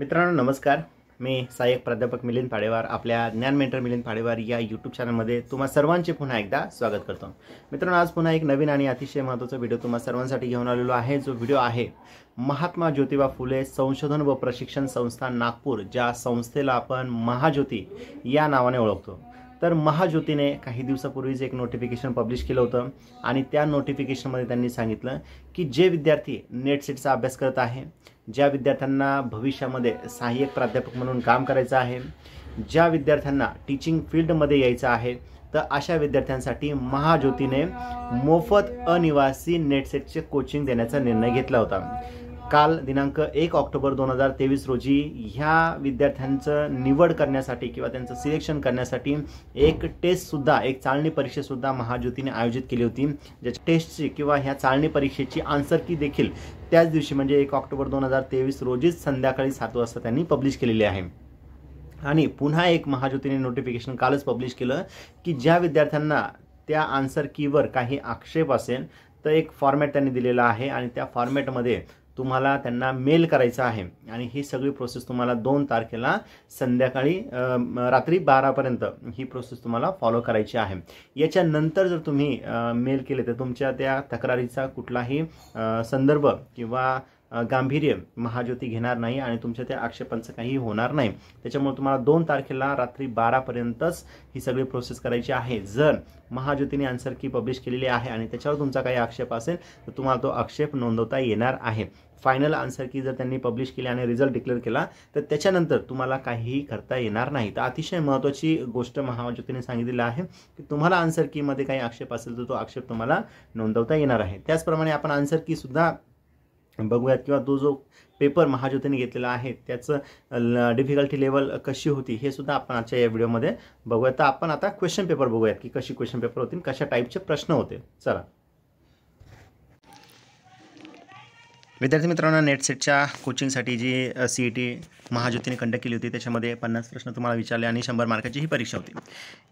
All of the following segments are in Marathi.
मित्रांनो नमस्कार मी सहाय्यक प्राध्यापक मिलिंद पाडेवार आपल्या ज्ञान मेंटर मिलिंद पाडेवार या यूट्यूब चॅनलमध्ये तुम्हा सर्वांचे पुन्हा एकदा स्वागत करतो मित्रांनो आज पुन्हा एक नवीन आणि अतिशय महत्त्वाचा व्हिडिओ तुम्हा सर्वांसाठी घेऊन आलेलो आहे जो व्हिडिओ आहे महात्मा ज्योतिबा फुले संशोधन व प्रशिक्षण संस्था नागपूर ज्या संस्थेला आपण महाज्योती या नावाने ओळखतो तर महाज्योतीने काही दिवसापूर्वीच एक नोटिफिकेशन पब्लिश केलं होतं आणि त्या नोटिफिकेशनमध्ये त्यांनी सांगितलं की जे विद्यार्थी नेट सेटचा अभ्यास करत आहे ज्या विद्यार्थ्यांना भविष्यामध्ये सहाय्यक प्राध्यापक म्हणून काम करायचं आहे ज्या विद्यार्थ्यांना टीचिंग फील्डमध्ये यायचं आहे तर अशा विद्यार्थ्यांसाठी महाज्योतीने मोफत अनिवासी नेटसेटचे कोचिंग देण्याचा निर्णय घेतला होता काल दिनांक एक ऑक्टोबर दोन हजार तेवीस रोजी ह्या विद्यार्थ्यांचं निवड करण्यासाठी किंवा त्यांचं सिलेक्शन करण्यासाठी एक टेस्टसुद्धा एक चालणी परीक्षेसुद्धा महाज्योतीने आयोजित केली होती ज्याच्या टेस्टची किंवा ह्या चालणी परीक्षेची आन्सर की देखील त्याच दिवशी म्हणजे एक ऑक्टोबर दोन हजार तेवीस रोजीच संध्याकाळी सात वाजता त्यांनी पब्लिश केलेली आहे आणि पुन्हा एक महाज्योतीने नोटिफिकेशन कालच पब्लिश केलं की ज्या विद्यार्थ्यांना त्या आन्सर कीवर काही आक्षेप असेल तर एक फॉर्मॅट त्यांनी दिलेला आहे आणि त्या फॉर्मॅटमध्ये तुम्हाला त्यांना मेल करायचा आहे आणि ही सगळी प्रोसेस तुम्हाला दोन तारखेला संध्याकाळी रात्री बारापर्यंत ही प्रोसेस तुम्हाला फॉलो करायची आहे याच्यानंतर जर तुम्ही मेल केले तर तुमच्या त्या तक्रारीचा कुठलाही संदर्भ किंवा गांभीर्य महाज्योती घेणार नाही आणि तुमच्या त्या आक्षेपांचं काही होणार नाही त्याच्यामुळे तुम्हाला दोन तारखेला रात्री बारापर्यंतच ही सगळी प्रोसेस करायची आहे जर महाज्योतीने आन्सर की पब्लिश केलेली आहे आणि त्याच्यावर तुमचा काही आक्षेप असेल तर तुम्हाला तो आक्षेप नोंदवता येणार आहे फायनल आन्सर की जर त्यांनी पब्लिश केली आणि रिझल्ट डिक्लेअर केला तर त्याच्यानंतर तुम्हाला काहीही करता येणार नाही तर अतिशय महत्त्वाची गोष्ट महाज्योतीने सांगितलेली आहे की तुम्हाला आन्सर कीमध्ये काही आक्षेप असेल तर तो आक्षेप तुम्हाला नोंदवता येणार आहे त्याचप्रमाणे आपण आन्सर कीसुद्धा बघूयात किंवा तो जो पेपर महाज्योतीने घेतलेला आहे त्याचं डिफिकल्टी लेवल कशी होती हे सुद्धा आपण आजच्या या व्हिडिओमध्ये बघूयात तर आपण आता क्वेश्चन पेपर बघूयात की कशी क्वेश्चन पेपर होतील कशा टाईपचे प्रश्न होते चला विद्यार्थी मित्रांनो नेट सेटच्या कोचिंगसाठी जी सी ई टी महाज्योतीने कंडक्ट केली होती त्याच्यामध्ये पन्नास प्रश्न तुम्हाला विचारले आणि शंभर मार्काची ही परीक्षा होती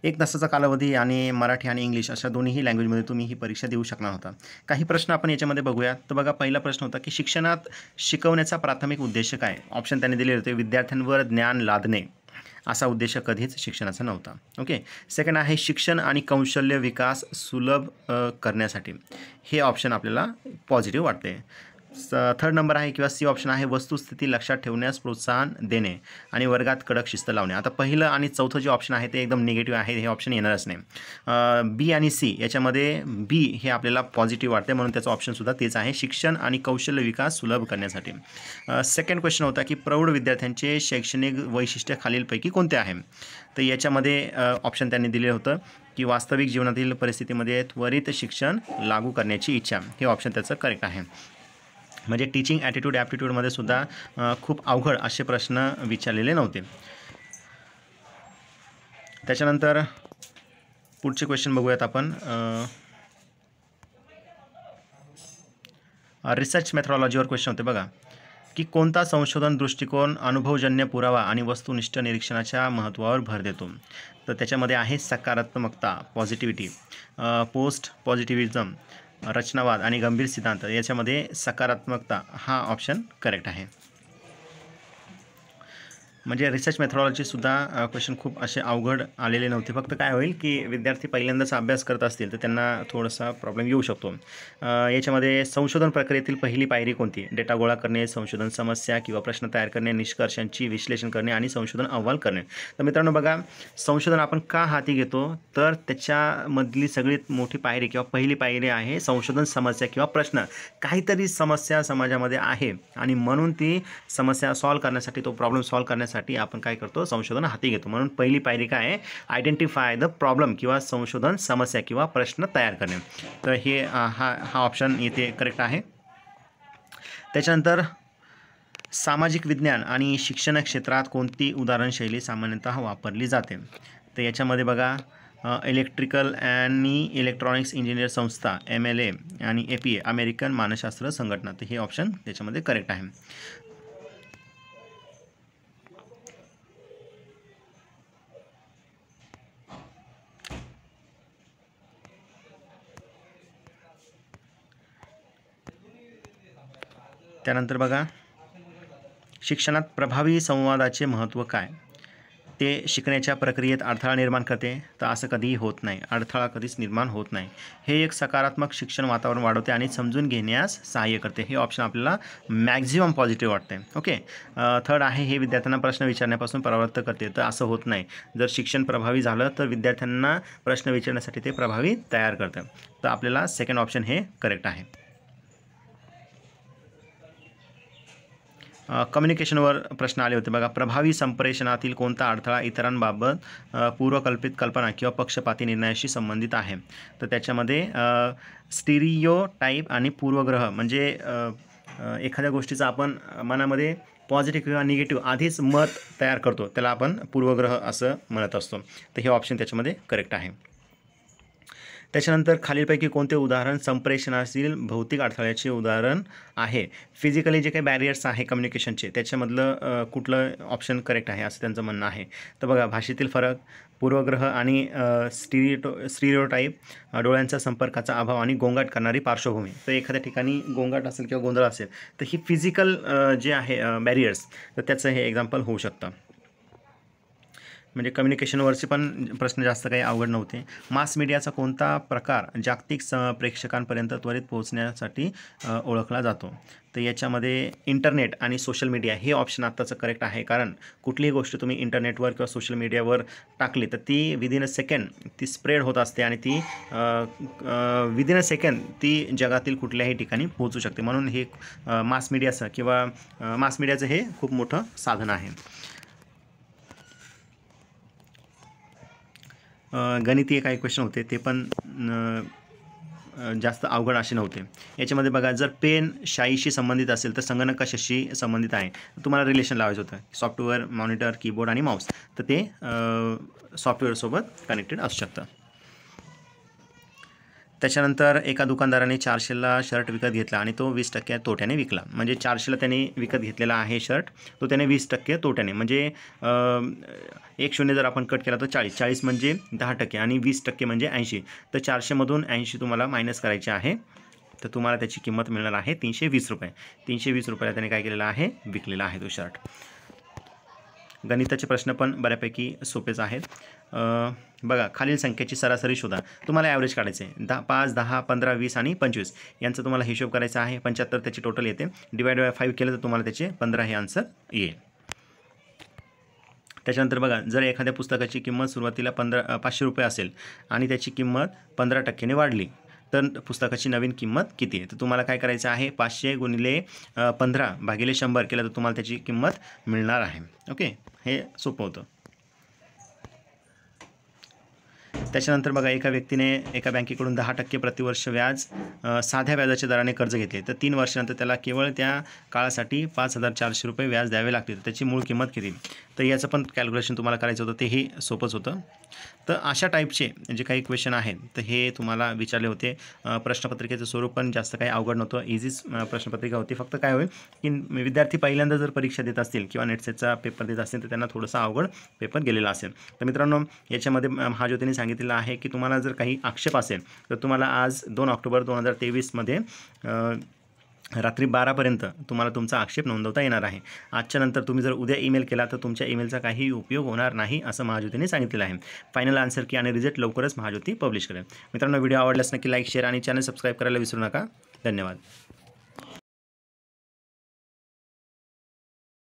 एक तासाचा कालावधी आणि मराठी आणि इंग्लिश अशा दोन्हीही लँग्वेजमध्ये तुम्ही ही परीक्षा देऊ शकणार होता काही प्रश्न आपण याच्यामध्ये बघूया तर बघा पहिला प्रश्न होता की शिक्षणात शिकवण्याचा प्राथमिक उद्देश काय ऑप्शन त्यांनी दिले होते विद्यार्थ्यांवर ज्ञान लादणे असा उद्देश कधीच शिक्षणाचा नव्हता ओके सेकंड आहे शिक्षण आणि कौशल्य विकास सुलभ करण्यासाठी हे ऑप्शन आपल्याला पॉझिटिव्ह वाटते थर्ड नंबर आहे किंवा सी ऑप्शन आहे वस्तुस्थिती लक्षात ठेवण्यास प्रोत्साहन देणे आणि वर्गात कडक शिस्त लावणे आता पहिलं आणि चौथं जे ऑप्शन आहे ते एकदम निगेटिव्ह आहे हे ऑप्शन येणारच नाही बी आणि सी याच्यामध्ये बी हे आपल्याला पॉझिटिव्ह वाटते म्हणून त्याचं ऑप्शनसुद्धा तेच आहे शिक्षण आणि कौशल्य विकास सुलभ करण्यासाठी सेकंड क्वेश्चन होता की प्रौढ विद्यार्थ्यांचे शैक्षणिक वैशिष्ट्य खालीलपैकी कोणते आहे तर याच्यामध्ये ऑप्शन त्यांनी दिले होतं की वास्तविक जीवनातील परिस्थितीमध्ये त्वरित शिक्षण लागू करण्याची इच्छा हे ऑप्शन त्याचं करेक्ट आहे म्हणजे टीचिंग ॲटिट्यूड ॲप्टिट्यूडमध्ये सुद्धा खूप अवघड असे प्रश्न विचारलेले नव्हते त्याच्यानंतर पुढचे क्वेश्चन बघूयात आपण रिसर्च मेथॉलॉजीवर क्वेश्चन होते बघा की कोणता संशोधन दृष्टिकोन अनुभवजन्य पुरावा आणि वस्तुनिष्ठ निरीक्षणाच्या महत्त्वावर भर देतो तर त्याच्यामध्ये आहे सकारात्मकता पॉझिटिव्हिटी पोस्ट पॉझिटिव्हिजम रचनावाद आणि गंभीर सिद्धांत याच्यामध्ये सकारात्मकता हा ऑप्शन करेक्ट आहे म्हणजे रिसर्च मेथडॉलॉजीसुद्धा क्वेश्चन खूप असे अवघड आलेले नव्हते फक्त काय होईल की विद्यार्थी पहिल्यांदाच अभ्यास करत असतील तर त्यांना थोडासा प्रॉब्लेम येऊ शकतो याच्यामध्ये संशोधन प्रक्रियेतील पहिली पायरी कोणती डेटा गोळा करणे संशोधन समस्या किंवा प्रश्न तयार करणे निष्कर्षांची विश्लेषण करणे आणि संशोधन अहवाल करणे तर मित्रांनो बघा संशोधन आपण का हाती घेतो तर त्याच्यामधली सगळीत मोठी पायरी किंवा पहिली पायरी आहे संशोधन समस्या किंवा प्रश्न काहीतरी समस्या समाजामध्ये आहे आणि म्हणून ती समस्या सॉल्व्ह करण्यासाठी तो प्रॉब्लेम सॉल्व्ह करण्यासाठी करण्यासाठी आपण काय करतो संशोधन हाती घेतो म्हणून पहिली पायरी काय आहे आयडेंटिफाय द प्रॉब्लेम किंवा संशोधन समस्या किंवा प्रश्न तयार करणे तर हे हा हा ऑप्शन येथे करेक्ट आहे त्याच्यानंतर सामाजिक विज्ञान आणि शिक्षण क्षेत्रात कोणती उदाहरणशैली सामान्यतः वापरली जाते तर याच्यामध्ये बघा इलेक्ट्रिकल आणि इलेक्ट्रॉनिक्स इंजिनियर संस्था एम एल ए आणि ए पी ए अमेरिकन मानसशास्त्र संघटना तर हे ऑप्शन त्याच्यामध्ये करेक्ट आहे त्यानंतर बघा शिक्षणात प्रभावी संवादाचे महत्त्व काय ते शिकण्याच्या प्रक्रियेत अडथळा निर्माण करते तर असं कधीही होत नाही अडथळा कधीच निर्माण होत नाही हे एक सकारात्मक शिक्षण वातावरण वाढवते आणि समजून घेण्यास सहाय्य करते हे ऑप्शन आपल्याला मॅक्झिमम पॉझिटिव्ह वाटते ओके थर्ड आहे हे विद्यार्थ्यांना प्रश्न विचारण्यापासून प्रवृत्त करते तर असं होत नाही जर शिक्षण प्रभावी झालं तर विद्यार्थ्यांना प्रश्न विचारण्यासाठी ते प्रभावी तयार करतं तर आपल्याला सेकंड ऑप्शन हे करेक्ट आहे कम्युनिकेशनवर प्रश्न आले होते बघा प्रभावी संप्रेषणातील कोणता अडथळा इतरांबाबत पूर्वकल्पित कल्पना किंवा पक्षपाती निर्णयाशी संबंधित आहे तर त्याच्यामध्ये स्टिरियो टाईप आणि पूर्वग्रह म्हणजे एखाद्या गोष्टीचा आपण मनामध्ये पॉझिटिव्ह किंवा निगेटिव्ह आधीच मत तयार करतो त्याला आपण पूर्वग्रह असं म्हणत असतो तर हे ऑप्शन त्याच्यामध्ये करेक्ट आहे त्याच्यानंतर खालीलपैकी कोणते उदाहरण संप्रेषणातील भौतिक अडथळ्याचे उदाहरण आहे फिजिकली जे काही बॅरियर्स आहे कम्युनिकेशनचे त्याच्यामधलं कुठलं ऑप्शन करेक्ट आहे असं त्यांचं म्हणणं आहे तर बघा भाषेतील फरक पूर्वग्रह आणि स्टिरिटो स्टिरिओटाईप डोळ्यांचा संपर्काचा अभाव आणि गोंगाट करणारी पार्श्वभूमी तर एखाद्या ठिकाणी गोंगाट असेल किंवा गोंधळ असेल तर ही फिजिकल जे आहे बॅरियर्स तर त्याचं हे एक्झाम्पल होऊ शकतं म्हणजे कम्युनिकेशनवरचे पण प्रश्न जास्त काही अवघड नव्हते मास मीडियाचा कोणता प्रकार जागतिक स प्रेक्षकांपर्यंत त्वरित पोहोचण्यासाठी ओळखला जातो तर याच्यामध्ये इंटरनेट आणि सोशल मीडिया हे ऑप्शन आत्ताचं करेक्ट आहे कारण कुठलीही गोष्ट तुम्ही इंटरनेटवर किंवा सोशल मीडियावर टाकली तर ती विदिन अ सेकंड ती स्प्रेड होत असते आणि ती विदिन अ सेकंड ती जगातील कुठल्याही ठिकाणी पोहोचू शकते म्हणून हे मास मीडियाचं किंवा मास मीडियाचं हे खूप मोठं साधन आहे गणितीय काही क्वेश्चन होते ते पण जास्त अवघड असे नव्हते याच्यामध्ये बघा जर पेन शाईशी संबंधित असेल तर संगणक कशाशी संबंधित आहे तुम्हाला रिलेशन लावायचं होतं सॉफ्टवेअर मॉनिटर कीबोर्ड आणि माऊस तर ते सॉफ्टवेअरसोबत कनेक्टेड असू शकतं त्याच्यानंतर एका दुकानदाराने चारशेला शर्ट विकत घेतला आणि तो वीस टक्के तोट्याने विकला म्हणजे चारशेला त्याने विकत घेतलेला आहे शर्ट तो त्याने वीस टक्के तोट्याने म्हणजे एक शून्य जर आपण कट केला तर चाळीस चाळीस म्हणजे दहा टक्के आणि वीस टक्के म्हणजे ऐंशी तर चारशेमधून ऐंशी तुम्हाला मायनस करायचे आहे तर तुम्हाला त्याची किंमत मिळणार आहे तीनशे वीस रुपये तीनशे वीस रुपयाला त्याने काय केलेलं आहे विकलेला आहे तो शर्ट गणिताचे प्रश्न पण बऱ्यापैकी सोपेच आहेत बघा खालील संख्येची सरासरी शोधा तुम्हाला ॲव्हरेज काढायचं आहे दहा पाच दहा पंधरा वीस आणि पंचवीस यांचा तुम्हाला हिशोब करायचा आहे पंच्याहत्तर त्याची टोटल येते डिवाइड बाय फाईव्ह केलं तर तुम्हाला त्याचे पंधरा हे आन्सर येईल त्याच्यानंतर बघा जर एखाद्या पुस्तकाची किंमत सुरुवातीला पंधरा पाचशे रुपये असेल आणि त्याची किंमत पंधरा टक्क्याने वाढली तर पुस्तकाची नवीन किंमत किती आहे तर तुम्हाला काय करायचं आहे पाचशे गुणिले पंधरा भागिले शंभर केलं तर तुम्हाला त्याची किंमत मिळणार आहे ओके हे सोपं होतं त्याच्यानंतर बघा एका व्यक्तीने एका बँकेकडून दहा टक्के प्रतिवर्ष व्याज साध्या व्याजाच्या दराने कर्ज घेतले तर तीन वर्षानंतर त्याला केवळ त्या काळासाठी पाच हजार चारशे रुपये व्याज द्यावे लागतील त्याची मूळ किंमत किती तर याचं पण कॅल्क्युलेशन तुम्हाला करायचं होतं तेही सोपंच होतं तर अशा टाईपचे जे काही क्वेश्चन आहेत तर हे तुम्हाला विचारले होते प्रश्नपत्रिकेचं स्वरूप पण जास्त काही अवघड नव्हतं इझीच प्रश्नपत्रिका होती फक्त काय होईल की विद्यार्थी पहिल्यांदा जर परीक्षा देत असतील किंवा नेटसेटचा पेपर देत असतील तर त्यांना थोडंसं अवघड पेपर गेलेला असेल तर मित्रांनो याच्यामध्ये महाज्योतीने सांगितलेलं आहे की तुम्हाला जर काही आक्षेप असेल तर तुम्हाला आज दोन ऑक्टोबर दोन हजार तेवीसमध्ये रात्री बारापर्यंत तुम्हाला तुमचा आक्षेप नोंदवता येणार आहे आजच्या नंतर तुम्ही जर उद्या ईमेल केला तर तुमच्या ईमेलचा काही उपयोग होणार नाही असं महाज्योतीने सांगितलेलं आहे फायनल आन्सर की आणि रिझल्ट लवकरच महाज्योती पब्लिश करेल मित्रांनो व्हिडिओ आवडल्यास नक्की लाईक शेअर आणि चॅनल सबस्क्राईब करायला विसरू नका धन्यवाद